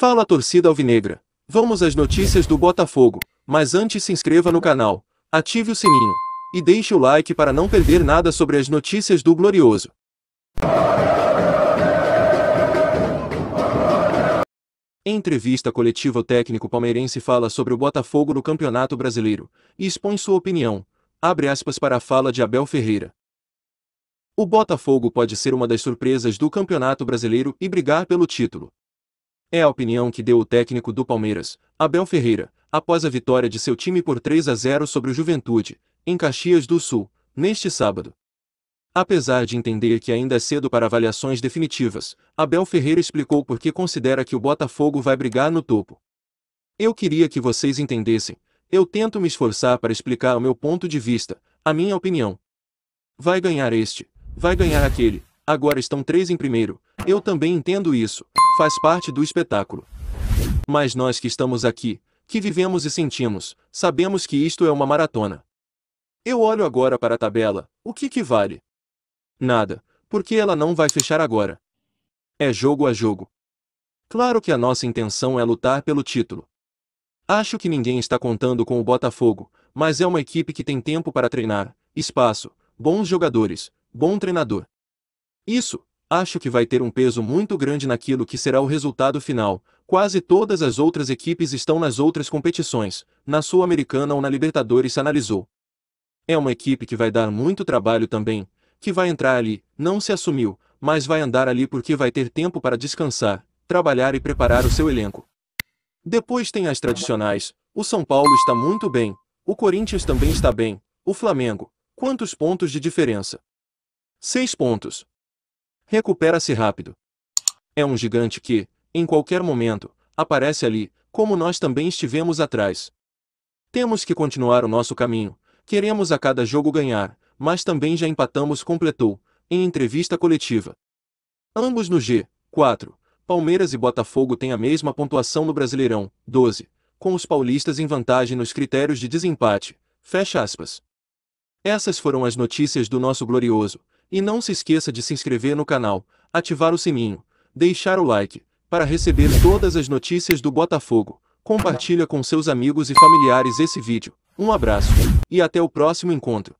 Fala torcida alvinegra. Vamos às notícias do Botafogo, mas antes se inscreva no canal, ative o sininho e deixe o like para não perder nada sobre as notícias do Glorioso. Em entrevista coletiva o técnico palmeirense fala sobre o Botafogo no Campeonato Brasileiro e expõe sua opinião, abre aspas para a fala de Abel Ferreira. O Botafogo pode ser uma das surpresas do Campeonato Brasileiro e brigar pelo título. É a opinião que deu o técnico do Palmeiras, Abel Ferreira, após a vitória de seu time por 3 a 0 sobre o Juventude, em Caxias do Sul, neste sábado. Apesar de entender que ainda é cedo para avaliações definitivas, Abel Ferreira explicou por que considera que o Botafogo vai brigar no topo. Eu queria que vocês entendessem. Eu tento me esforçar para explicar o meu ponto de vista, a minha opinião. Vai ganhar este, vai ganhar aquele. Agora estão três em primeiro. Eu também entendo isso faz parte do espetáculo. Mas nós que estamos aqui, que vivemos e sentimos, sabemos que isto é uma maratona. Eu olho agora para a tabela, o que que vale? Nada, porque ela não vai fechar agora. É jogo a jogo. Claro que a nossa intenção é lutar pelo título. Acho que ninguém está contando com o Botafogo, mas é uma equipe que tem tempo para treinar, espaço, bons jogadores, bom treinador. Isso, Acho que vai ter um peso muito grande naquilo que será o resultado final. Quase todas as outras equipes estão nas outras competições, na Sul-Americana ou na Libertadores se analisou. É uma equipe que vai dar muito trabalho também, que vai entrar ali, não se assumiu, mas vai andar ali porque vai ter tempo para descansar, trabalhar e preparar o seu elenco. Depois tem as tradicionais. O São Paulo está muito bem, o Corinthians também está bem, o Flamengo. Quantos pontos de diferença? Seis pontos. Recupera-se rápido. É um gigante que, em qualquer momento, aparece ali, como nós também estivemos atrás. Temos que continuar o nosso caminho, queremos a cada jogo ganhar, mas também já empatamos, completou, em entrevista coletiva. Ambos no G4, Palmeiras e Botafogo têm a mesma pontuação no Brasileirão, 12, com os paulistas em vantagem nos critérios de desempate. Fecha aspas. Essas foram as notícias do nosso glorioso, e não se esqueça de se inscrever no canal, ativar o sininho, deixar o like, para receber todas as notícias do Botafogo. Compartilha com seus amigos e familiares esse vídeo. Um abraço e até o próximo encontro.